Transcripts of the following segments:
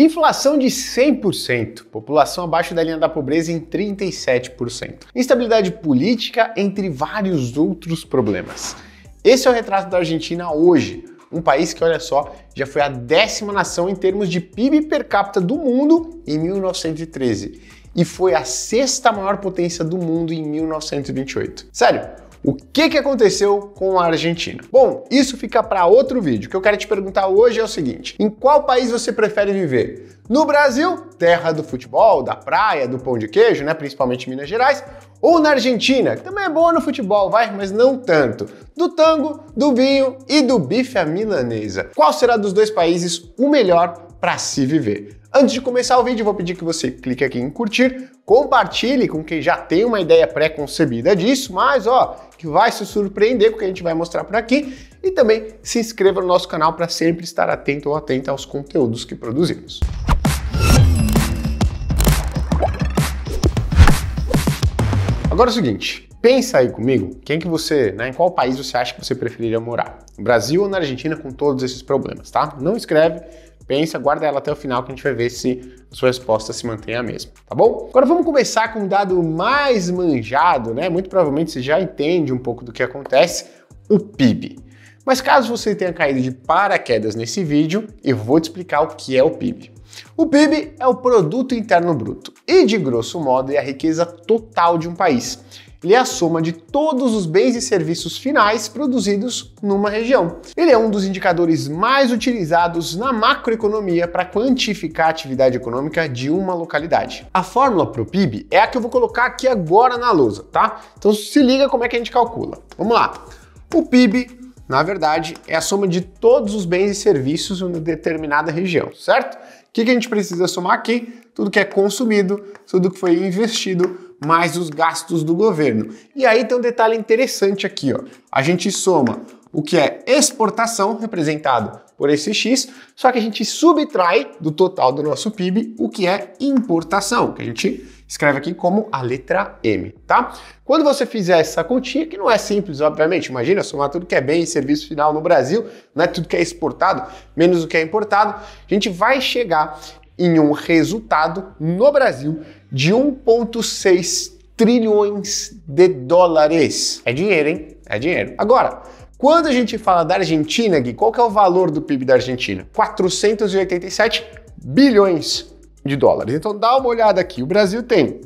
Inflação de 100%, população abaixo da linha da pobreza em 37%. Instabilidade política, entre vários outros problemas. Esse é o retrato da Argentina hoje, um país que, olha só, já foi a décima nação em termos de PIB per capita do mundo em 1913 e foi a sexta maior potência do mundo em 1928. Sério, o que, que aconteceu com a Argentina? Bom, isso fica para outro vídeo. O que eu quero te perguntar hoje é o seguinte: em qual país você prefere viver? No Brasil, terra do futebol, da praia, do pão de queijo, né? Principalmente Minas Gerais, ou na Argentina, que também é boa no futebol, vai, mas não tanto. Do tango, do vinho e do bife à milanesa. Qual será dos dois países o melhor para se viver? Antes de começar o vídeo, vou pedir que você clique aqui em curtir, compartilhe com quem já tem uma ideia pré-concebida disso, mas ó, que vai se surpreender com o que a gente vai mostrar por aqui. E também se inscreva no nosso canal para sempre estar atento ou atenta aos conteúdos que produzimos. Agora é o seguinte, pensa aí comigo, quem que você, né, em qual país você acha que você preferiria morar? No Brasil ou na Argentina com todos esses problemas, tá? Não escreve, Pensa, guarda ela até o final que a gente vai ver se a sua resposta se mantém a mesma, tá bom? Agora vamos começar com um dado mais manjado, né? Muito provavelmente você já entende um pouco do que acontece, o PIB. Mas caso você tenha caído de paraquedas nesse vídeo, eu vou te explicar o que é o PIB. O PIB é o produto interno bruto e, de grosso modo, é a riqueza total de um país. Ele é a soma de todos os bens e serviços finais produzidos numa região. Ele é um dos indicadores mais utilizados na macroeconomia para quantificar a atividade econômica de uma localidade. A fórmula para o PIB é a que eu vou colocar aqui agora na lousa, tá? Então se liga como é que a gente calcula. Vamos lá. O PIB na verdade, é a soma de todos os bens e serviços em uma determinada região, certo? O que a gente precisa somar aqui? Tudo que é consumido, tudo que foi investido, mais os gastos do governo. E aí tem um detalhe interessante aqui, ó. A gente soma o que é exportação, representado por esse X, só que a gente subtrai do total do nosso PIB o que é importação, que a gente escreve aqui como a letra M, tá? Quando você fizer essa continha, que não é simples, obviamente, imagina somar tudo que é bem e serviço final no Brasil, né, tudo que é exportado, menos o que é importado, a gente vai chegar em um resultado no Brasil de 1,6 trilhões de dólares. É dinheiro, hein? É dinheiro. Agora, quando a gente fala da Argentina, Gui, qual que é o valor do PIB da Argentina? 487 bilhões de dólares. Então dá uma olhada aqui. O Brasil tem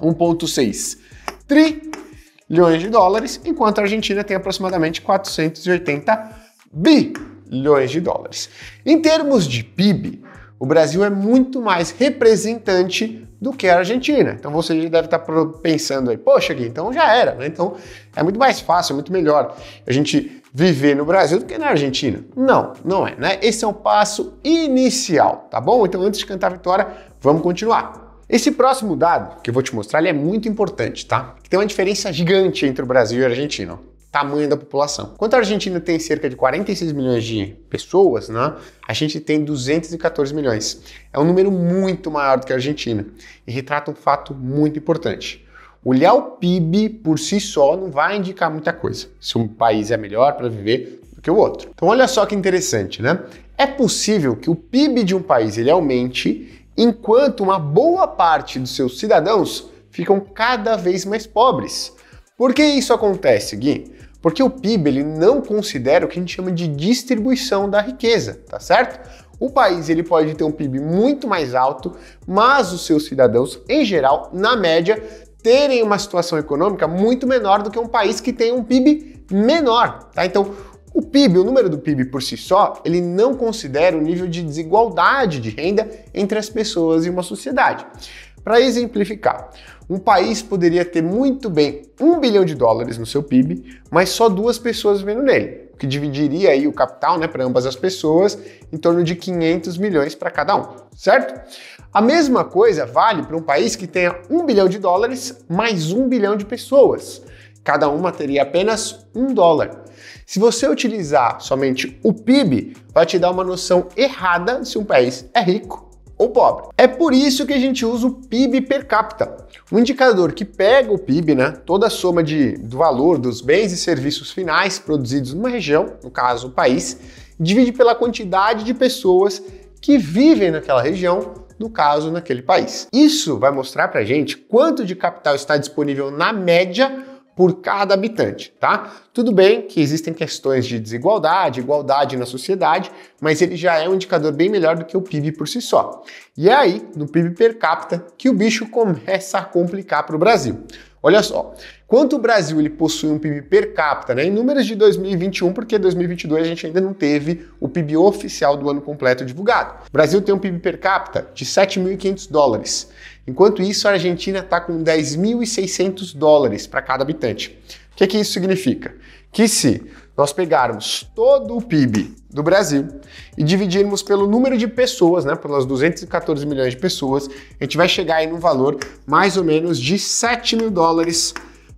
1,6 trilhões de dólares, enquanto a Argentina tem aproximadamente 480 bilhões de dólares. Em termos de PIB, o Brasil é muito mais representante do que a Argentina. Então você já deve estar pensando aí, poxa, Gui, então já era, né? Então é muito mais fácil, é muito melhor a gente viver no Brasil do que na Argentina. Não, não é, né? Esse é um passo inicial, tá bom? Então antes de cantar a vitória, vamos continuar. Esse próximo dado que eu vou te mostrar é muito importante, tá? Tem uma diferença gigante entre o Brasil e a Argentina tamanho da população. Enquanto a Argentina tem cerca de 46 milhões de pessoas, né, a gente tem 214 milhões. É um número muito maior do que a Argentina e retrata um fato muito importante. Olhar o PIB por si só não vai indicar muita coisa. Se um país é melhor para viver do que o outro. Então olha só que interessante, né? É possível que o PIB de um país ele aumente enquanto uma boa parte dos seus cidadãos ficam cada vez mais pobres. Por que isso acontece, Gui? Porque o PIB ele não considera o que a gente chama de distribuição da riqueza, tá certo? O país ele pode ter um PIB muito mais alto, mas os seus cidadãos, em geral, na média, terem uma situação econômica muito menor do que um país que tem um PIB menor, tá? Então, o PIB, o número do PIB por si só, ele não considera o nível de desigualdade de renda entre as pessoas e uma sociedade. Para exemplificar, um país poderia ter muito bem um bilhão de dólares no seu PIB, mas só duas pessoas vivendo nele, o que dividiria aí o capital né, para ambas as pessoas em torno de 500 milhões para cada um, certo? A mesma coisa vale para um país que tenha um bilhão de dólares mais um bilhão de pessoas. Cada uma teria apenas um dólar. Se você utilizar somente o PIB, vai te dar uma noção errada se um país é rico ou pobre. É por isso que a gente usa o PIB per capita, um indicador que pega o PIB, né, toda a soma de, do valor dos bens e serviços finais produzidos numa região, no caso o país, divide pela quantidade de pessoas que vivem naquela região, no caso naquele país. Isso vai mostrar para gente quanto de capital está disponível na média por cada habitante, tá? Tudo bem que existem questões de desigualdade, igualdade na sociedade, mas ele já é um indicador bem melhor do que o PIB por si só. E é aí, no PIB per capita, que o bicho começa a complicar para o Brasil. Olha só, quanto o Brasil ele possui um PIB per capita, né, em números de 2021, porque 2022 a gente ainda não teve o PIB oficial do ano completo divulgado. O Brasil tem um PIB per capita de 7.500 dólares. Enquanto isso, a Argentina está com 10.600 dólares para cada habitante. O que, que isso significa? Que se nós pegarmos todo o PIB do Brasil e dividirmos pelo número de pessoas, né, pelas 214 milhões de pessoas, a gente vai chegar aí num valor mais ou menos de 7 mil dólares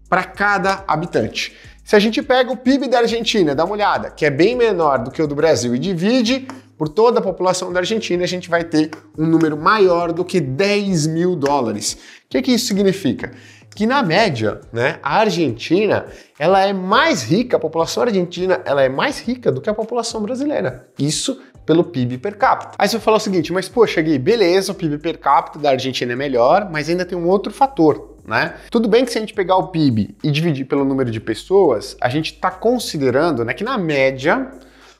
para cada habitante. Se a gente pega o PIB da Argentina, dá uma olhada, que é bem menor do que o do Brasil, e divide, por toda a população da Argentina, a gente vai ter um número maior do que 10 mil dólares. O que, que isso significa? Que na média, né, a Argentina ela é mais rica, a população argentina ela é mais rica do que a população brasileira. Isso pelo PIB per capita. Aí você vai falar o seguinte, mas poxa, Gui, beleza, o PIB per capita da Argentina é melhor, mas ainda tem um outro fator, né? Tudo bem que se a gente pegar o PIB e dividir pelo número de pessoas, a gente está considerando né, que na média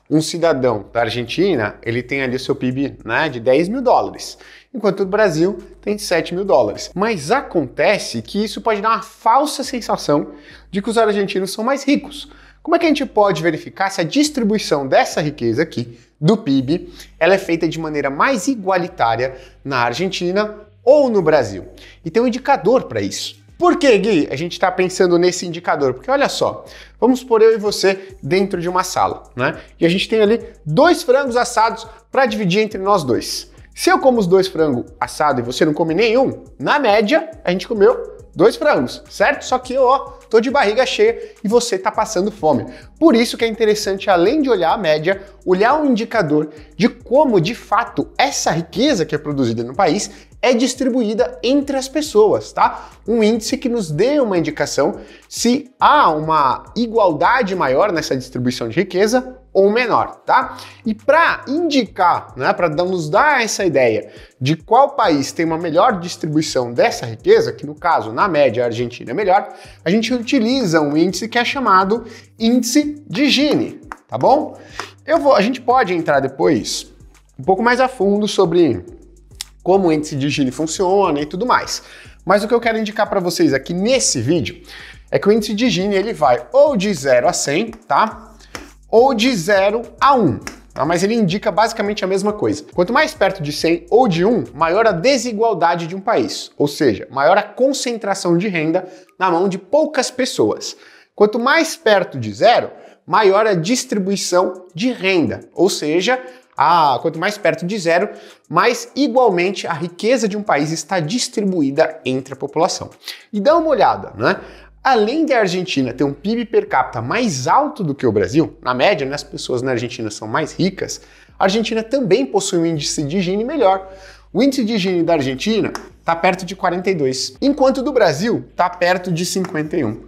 um cidadão da Argentina, ele tem ali seu PIB né, de 10 mil dólares, enquanto o Brasil tem 7 mil dólares. Mas acontece que isso pode dar uma falsa sensação de que os argentinos são mais ricos. Como é que a gente pode verificar se a distribuição dessa riqueza aqui, do PIB, ela é feita de maneira mais igualitária na Argentina ou no Brasil? E tem um indicador para isso. Por que, Gui, a gente está pensando nesse indicador? Porque olha só, Vamos supor eu e você dentro de uma sala, né? E a gente tem ali dois frangos assados para dividir entre nós dois. Se eu como os dois frangos assados e você não come nenhum, na média a gente comeu dois frangos, certo? Só que eu, ó, tô de barriga cheia e você tá passando fome. Por isso que é interessante, além de olhar a média, olhar um indicador de como, de fato, essa riqueza que é produzida no país é distribuída entre as pessoas, tá? Um índice que nos dê uma indicação se há uma igualdade maior nessa distribuição de riqueza ou menor, tá? E para indicar, né, para nos dar essa ideia de qual país tem uma melhor distribuição dessa riqueza, que no caso, na média, a Argentina é melhor, a gente utiliza um índice que é chamado índice de Gini, tá bom? Eu vou, a gente pode entrar depois um pouco mais a fundo sobre como o índice de Gini funciona e tudo mais. Mas o que eu quero indicar para vocês aqui nesse vídeo é que o índice de Gini ele vai ou de 0 a 100, tá? ou de 0 a 1. Um. Ah, mas ele indica basicamente a mesma coisa. Quanto mais perto de 100 ou de 1, maior a desigualdade de um país, ou seja, maior a concentração de renda na mão de poucas pessoas. Quanto mais perto de zero, maior a distribuição de renda, ou seja, a, quanto mais perto de zero, mais igualmente a riqueza de um país está distribuída entre a população. E dá uma olhada, né? Além de a Argentina ter um PIB per capita mais alto do que o Brasil, na média, né, as pessoas na Argentina são mais ricas, a Argentina também possui um índice de higiene melhor. O índice de higiene da Argentina está perto de 42, enquanto do Brasil está perto de 51.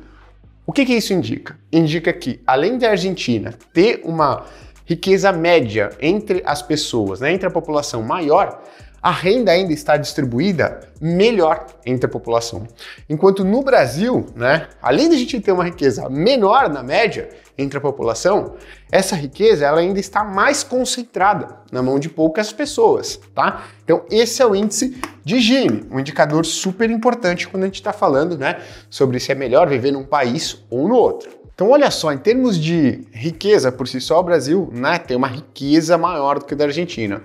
O que, que isso indica? Indica que, além da Argentina ter uma riqueza média entre as pessoas, né, entre a população maior, a renda ainda está distribuída melhor entre a população. Enquanto no Brasil, né, além de a gente ter uma riqueza menor na média entre a população, essa riqueza ela ainda está mais concentrada na mão de poucas pessoas, tá? Então esse é o índice de Gini, um indicador super importante quando a gente está falando, né, sobre se é melhor viver num país ou no outro. Então, olha só, em termos de riqueza por si só, o Brasil né, tem uma riqueza maior do que a da Argentina.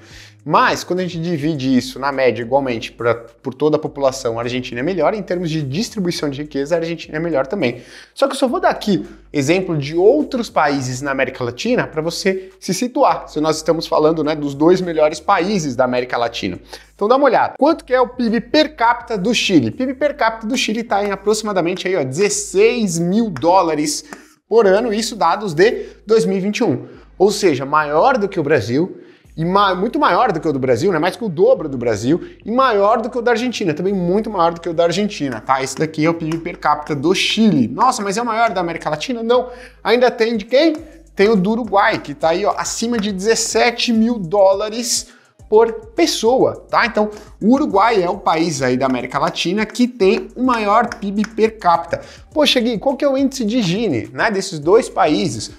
Mas, quando a gente divide isso na média igualmente pra, por toda a população, a Argentina é melhor. Em termos de distribuição de riqueza, a Argentina é melhor também. Só que eu só vou dar aqui exemplo de outros países na América Latina para você se situar. Se nós estamos falando né, dos dois melhores países da América Latina. Então dá uma olhada. Quanto que é o PIB per capita do Chile? O PIB per capita do Chile está em aproximadamente aí, ó, 16 mil dólares por ano, isso dados de 2021. Ou seja, maior do que o Brasil e ma muito maior do que o do Brasil, né? mais que o dobro do Brasil, e maior do que o da Argentina, também muito maior do que o da Argentina, tá? Esse daqui é o PIB per capita do Chile. Nossa, mas é o maior da América Latina? Não. Ainda tem de quem? Tem o do Uruguai, que tá aí ó, acima de 17 mil dólares por pessoa, tá? Então, o Uruguai é o país aí da América Latina que tem o maior PIB per capita. Poxa, Gui, qual que é o índice de Gini, né, desses dois países?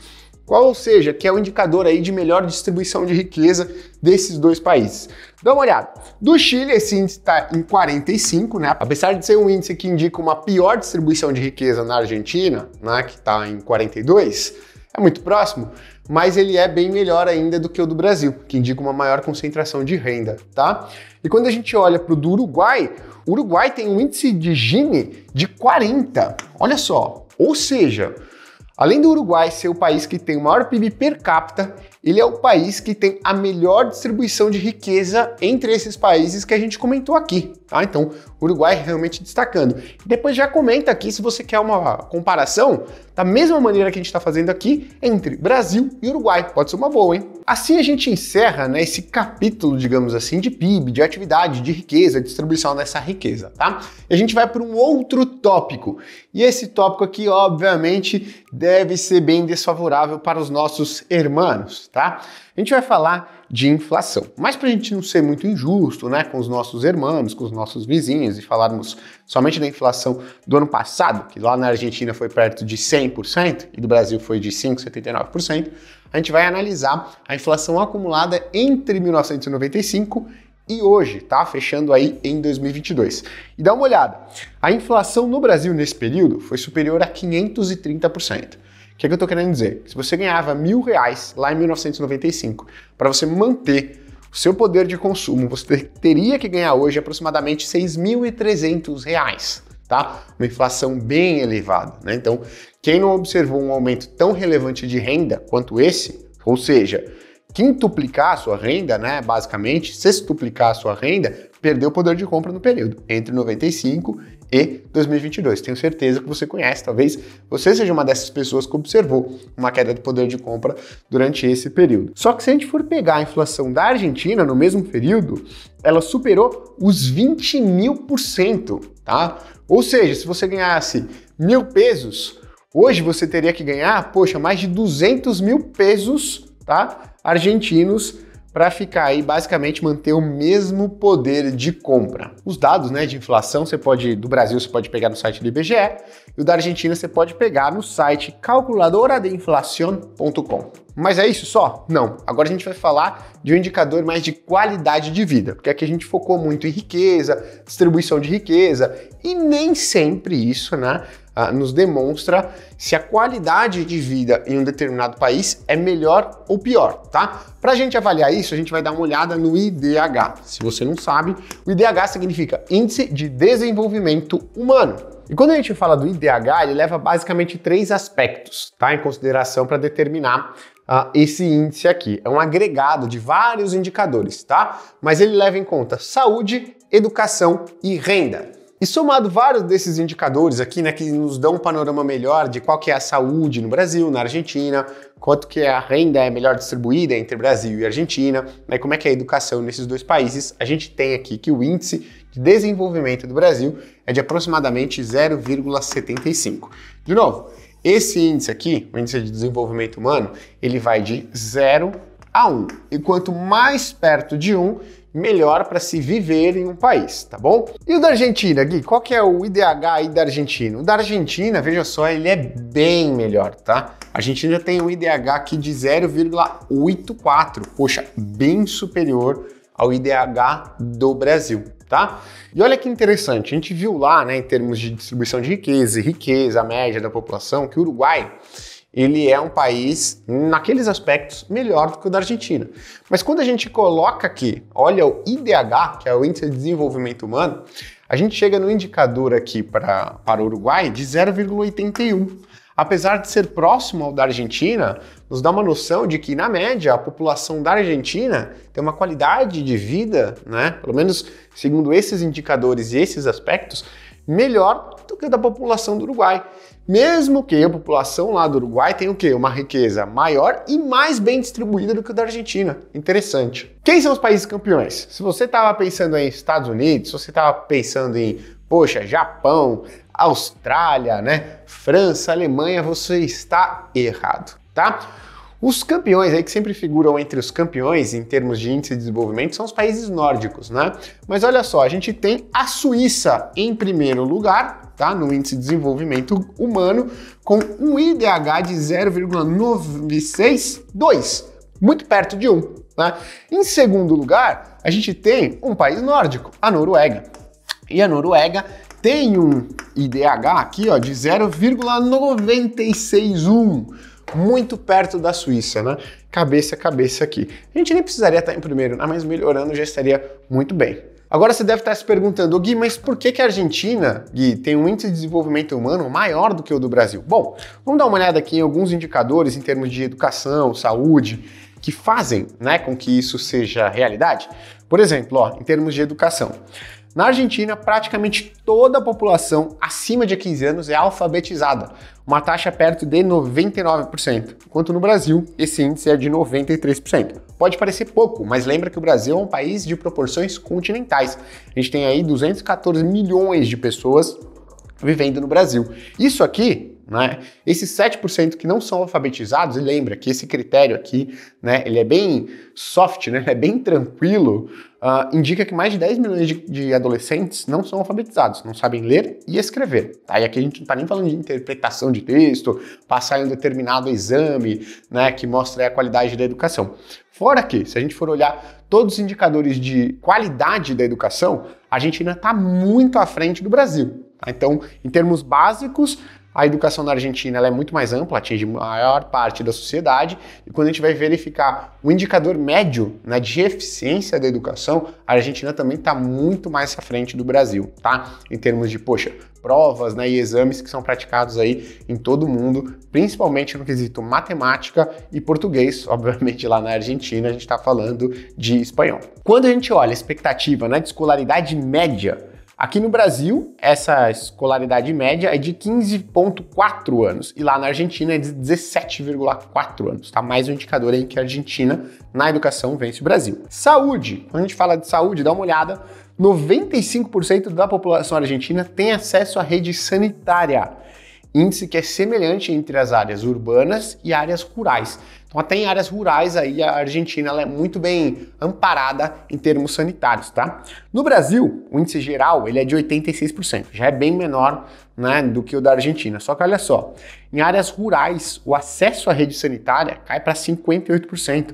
Qual seja, que é o indicador aí de melhor distribuição de riqueza desses dois países. Dá uma olhada. Do Chile, esse índice está em 45, né? Apesar de ser um índice que indica uma pior distribuição de riqueza na Argentina, né? Que está em 42, é muito próximo, mas ele é bem melhor ainda do que o do Brasil, que indica uma maior concentração de renda, tá? E quando a gente olha para o do Uruguai, o Uruguai tem um índice de Gini de 40. Olha só. Ou seja, Além do Uruguai ser o país que tem o maior PIB per capita, ele é o país que tem a melhor distribuição de riqueza entre esses países que a gente comentou aqui. Tá? Então, Uruguai realmente destacando. Depois já comenta aqui se você quer uma comparação da mesma maneira que a gente está fazendo aqui, entre Brasil e Uruguai. Pode ser uma boa, hein? Assim a gente encerra né, esse capítulo, digamos assim, de PIB, de atividade, de riqueza, de distribuição dessa riqueza, tá? E a gente vai para um outro tópico. E esse tópico aqui, obviamente, deve ser bem desfavorável para os nossos irmãos, tá? A gente vai falar de inflação. Mas para a gente não ser muito injusto né, com os nossos irmãos, com os nossos vizinhos e falarmos somente da inflação do ano passado, que lá na Argentina foi perto de 100 100%, e do Brasil foi de 5,79%, a gente vai analisar a inflação acumulada entre 1995 e hoje, tá? Fechando aí em 2022. E dá uma olhada. A inflação no Brasil nesse período foi superior a 530%. O que, é que eu estou querendo dizer? Se você ganhava mil reais lá em 1995, para você manter o seu poder de consumo, você teria que ganhar hoje aproximadamente 6.300 reais tá? Uma inflação bem elevada, né? Então, quem não observou um aumento tão relevante de renda quanto esse, ou seja, quintuplicar a sua renda, né, basicamente, sextuplicar a sua renda, perdeu o poder de compra no período entre 95 e 2022. Tenho certeza que você conhece, talvez você seja uma dessas pessoas que observou uma queda do poder de compra durante esse período. Só que se a gente for pegar a inflação da Argentina no mesmo período, ela superou os 20 mil por cento, tá? Ou seja, se você ganhasse mil pesos, hoje você teria que ganhar, poxa, mais de 200 mil pesos, tá? Argentinos para ficar aí basicamente manter o mesmo poder de compra. Os dados, né, de inflação, você pode do Brasil você pode pegar no site do IBGE e o da Argentina você pode pegar no site calculadora de inflação.com. Mas é isso só? Não. Agora a gente vai falar de um indicador mais de qualidade de vida, porque aqui a gente focou muito em riqueza, distribuição de riqueza, e nem sempre isso, né, ah, nos demonstra se a qualidade de vida em um determinado país é melhor ou pior, tá? Para a gente avaliar isso, a gente vai dar uma olhada no IDH. Se você não sabe, o IDH significa Índice de Desenvolvimento Humano. E quando a gente fala do IDH, ele leva basicamente três aspectos tá, em consideração para determinar uh, esse índice aqui. É um agregado de vários indicadores, tá? Mas ele leva em conta saúde, educação e renda. E somado vários desses indicadores aqui, né, que nos dão um panorama melhor de qual que é a saúde no Brasil, na Argentina, quanto que a renda é melhor distribuída entre Brasil e Argentina, né, como é que é a educação nesses dois países, a gente tem aqui que o índice de desenvolvimento do Brasil é de aproximadamente 0,75. De novo, esse índice aqui, o índice de desenvolvimento humano, ele vai de 0 a 1. E quanto mais perto de 1, melhor para se viver em um país, tá bom? E o da Argentina, Gui, qual que é o IDH aí da Argentina? O da Argentina, veja só, ele é bem melhor, tá? A Argentina tem um IDH aqui de 0,84, poxa, bem superior ao IDH do Brasil, tá? E olha que interessante, a gente viu lá, né, em termos de distribuição de riqueza e riqueza média da população, que o Uruguai ele é um país, naqueles aspectos, melhor do que o da Argentina. Mas quando a gente coloca aqui, olha o IDH, que é o Índice de Desenvolvimento Humano, a gente chega no indicador aqui para, para o Uruguai de 0,81. Apesar de ser próximo ao da Argentina, nos dá uma noção de que, na média, a população da Argentina tem uma qualidade de vida, né? pelo menos segundo esses indicadores e esses aspectos, melhor do que a da população do Uruguai. Mesmo que a população lá do Uruguai tenha o quê? Uma riqueza maior e mais bem distribuída do que o da Argentina. Interessante. Quem são os países campeões? Se você estava pensando em Estados Unidos, se você estava pensando em, poxa, Japão, Austrália, né? França, Alemanha, você está errado, tá? Os campeões aí que sempre figuram entre os campeões em termos de índice de desenvolvimento são os países nórdicos, né? Mas olha só, a gente tem a Suíça em primeiro lugar, tá? No índice de desenvolvimento humano, com um IDH de 0,962, muito perto de Um, né? Em segundo lugar, a gente tem um país nórdico, a Noruega. E a Noruega tem um IDH aqui ó, de 0,961 muito perto da Suíça, né? Cabeça a cabeça aqui. A gente nem precisaria estar em primeiro, né? mas melhorando já estaria muito bem. Agora você deve estar se perguntando, Gui, mas por que, que a Argentina, Gui, tem um índice de desenvolvimento humano maior do que o do Brasil? Bom, vamos dar uma olhada aqui em alguns indicadores em termos de educação, saúde, que fazem né, com que isso seja realidade. Por exemplo, ó, em termos de educação. Na Argentina, praticamente toda a população acima de 15 anos é alfabetizada, uma taxa perto de 99%, enquanto no Brasil esse índice é de 93%. Pode parecer pouco, mas lembra que o Brasil é um país de proporções continentais. A gente tem aí 214 milhões de pessoas vivendo no Brasil. Isso aqui né? Esses 7% que não são alfabetizados, e lembra que esse critério aqui né, ele é bem soft, né, é bem tranquilo, uh, indica que mais de 10 milhões de, de, adolescentes não são alfabetizados, não sabem ler e escrever. Tá? E aqui a gente não está nem falando de interpretação de texto, passar em um determinado exame né, que mostra a qualidade da educação. Fora que, se a gente for olhar todos os indicadores de qualidade da educação, a gente ainda está muito à frente do Brasil. Tá? Então, em termos básicos, a educação na Argentina é muito mais ampla, atinge a maior parte da sociedade, e quando a gente vai verificar o indicador médio né, de eficiência da educação, a Argentina também está muito mais à frente do Brasil, tá? Em termos de, poxa, provas né, e exames que são praticados aí em todo o mundo, principalmente no quesito matemática e português. Obviamente, lá na Argentina, a gente está falando de espanhol. Quando a gente olha a expectativa né, de escolaridade média Aqui no Brasil, essa escolaridade média é de 15,4 anos e lá na Argentina é de 17,4 anos. Tá mais um indicador aí que a Argentina na educação vence o Brasil. Saúde. Quando a gente fala de saúde, dá uma olhada. 95% da população argentina tem acesso à rede sanitária índice que é semelhante entre as áreas urbanas e áreas rurais. Então, até em áreas rurais aí a Argentina é muito bem amparada em termos sanitários, tá? No Brasil, o índice geral ele é de 86%, já é bem menor né, do que o da Argentina. Só que olha só, em áreas rurais o acesso à rede sanitária cai para 58%.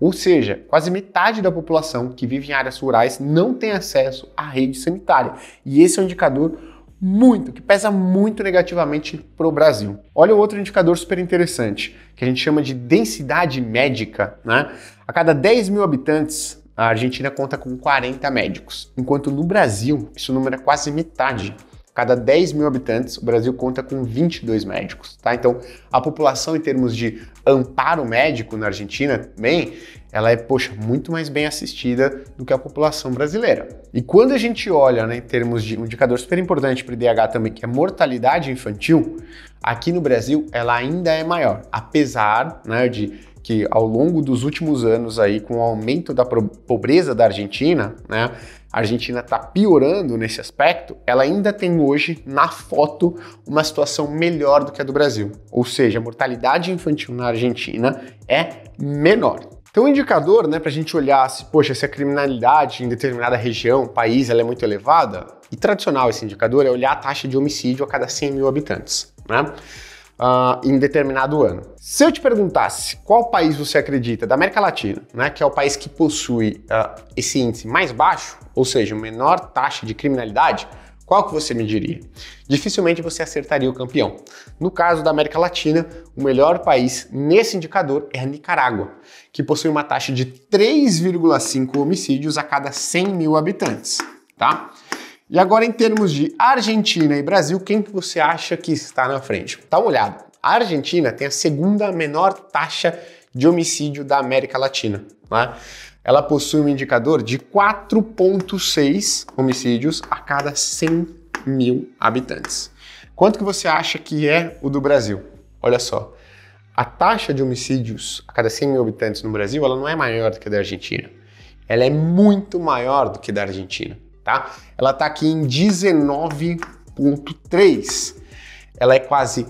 Ou seja, quase metade da população que vive em áreas rurais não tem acesso à rede sanitária. E esse é um indicador muito, que pesa muito negativamente para o Brasil. Olha outro indicador super interessante, que a gente chama de densidade médica. Né? A cada 10 mil habitantes, a Argentina conta com 40 médicos, enquanto no Brasil, esse número é quase metade. Cada 10 mil habitantes, o Brasil conta com 22 médicos, tá? Então, a população em termos de amparo médico na Argentina também, ela é, poxa, muito mais bem assistida do que a população brasileira. E quando a gente olha, né, em termos de um indicador super importante para o IDH também, que é mortalidade infantil, aqui no Brasil ela ainda é maior, apesar né, de que ao longo dos últimos anos aí, com o aumento da pobreza da Argentina, né, a Argentina está piorando nesse aspecto, ela ainda tem hoje, na foto, uma situação melhor do que a do Brasil. Ou seja, a mortalidade infantil na Argentina é menor. Então, o um indicador, né, para a gente olhar se, poxa, se a criminalidade em determinada região, país, ela é muito elevada, e tradicional esse indicador é olhar a taxa de homicídio a cada 100 mil habitantes, né? uh, em determinado ano. Se eu te perguntasse qual país você acredita da América Latina, né, que é o país que possui uh, esse índice mais baixo, ou seja, menor taxa de criminalidade, qual que você me diria? Dificilmente você acertaria o campeão. No caso da América Latina, o melhor país nesse indicador é a Nicarágua, que possui uma taxa de 3,5 homicídios a cada 100 mil habitantes, tá? E agora, em termos de Argentina e Brasil, quem que você acha que está na frente? Dá uma olhada. A Argentina tem a segunda menor taxa de homicídio da América Latina. Né? Ela possui um indicador de 4,6 homicídios a cada 100 mil habitantes. Quanto que você acha que é o do Brasil? Olha só, a taxa de homicídios a cada 100 mil habitantes no Brasil ela não é maior do que a da Argentina. Ela é muito maior do que a da Argentina tá? Ela está aqui em 19.3. Ela é quase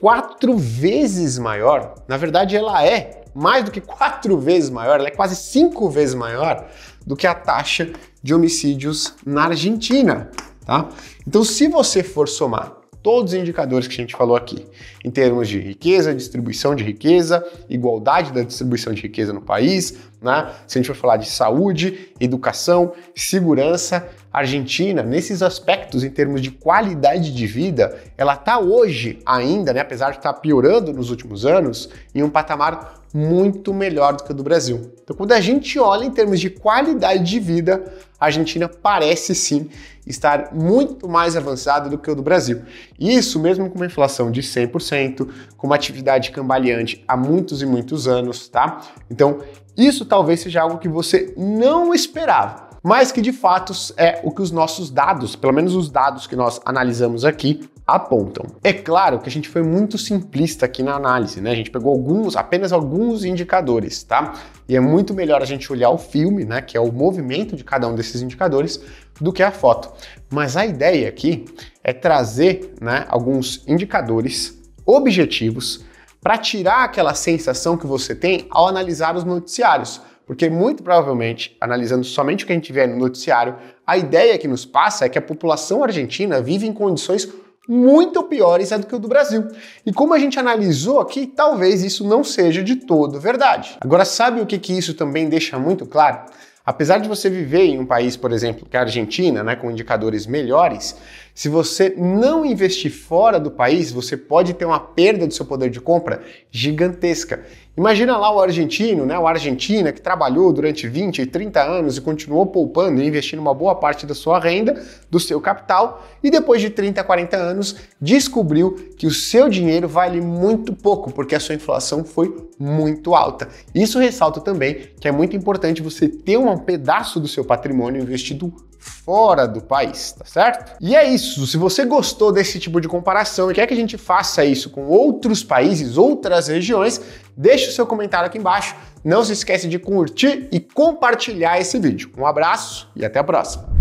quatro vezes maior. Na verdade, ela é mais do que quatro vezes maior, ela é quase cinco vezes maior do que a taxa de homicídios na Argentina, tá? Então, se você for somar todos os indicadores que a gente falou aqui, em termos de riqueza, distribuição de riqueza, igualdade da distribuição de riqueza no país, né? Se a gente for falar de saúde, educação, segurança, a Argentina, nesses aspectos em termos de qualidade de vida, ela está hoje ainda, né, apesar de estar tá piorando nos últimos anos, em um patamar muito melhor do que o do Brasil. Então, quando a gente olha em termos de qualidade de vida, a Argentina parece sim estar muito mais avançada do que o do Brasil. Isso mesmo com uma inflação de 100%, com uma atividade cambaleante há muitos e muitos anos, tá? Então, isso talvez seja algo que você não esperava mas que de fato é o que os nossos dados, pelo menos os dados que nós analisamos aqui, apontam. É claro que a gente foi muito simplista aqui na análise, né? A gente pegou alguns, apenas alguns indicadores, tá? E é muito melhor a gente olhar o filme, né, que é o movimento de cada um desses indicadores, do que a foto. Mas a ideia aqui é trazer, né, alguns indicadores objetivos para tirar aquela sensação que você tem ao analisar os noticiários. Porque, muito provavelmente, analisando somente o que a gente vê no noticiário, a ideia que nos passa é que a população argentina vive em condições muito piores do que o do Brasil. E como a gente analisou aqui, talvez isso não seja de todo verdade. Agora, sabe o que, que isso também deixa muito claro? Apesar de você viver em um país, por exemplo, que é a Argentina, né, com indicadores melhores, se você não investir fora do país, você pode ter uma perda do seu poder de compra gigantesca. Imagina lá o argentino, né? O argentina que trabalhou durante 20 e 30 anos e continuou poupando e investindo uma boa parte da sua renda, do seu capital, e depois de 30, 40 anos descobriu que o seu dinheiro vale muito pouco, porque a sua inflação foi muito alta. Isso ressalta também que é muito importante você ter um pedaço do seu patrimônio investido fora do país, tá certo? E é isso. Se você gostou desse tipo de comparação e quer que a gente faça isso com outros países, outras regiões, deixe o seu comentário aqui embaixo. Não se esquece de curtir e compartilhar esse vídeo. Um abraço e até a próxima.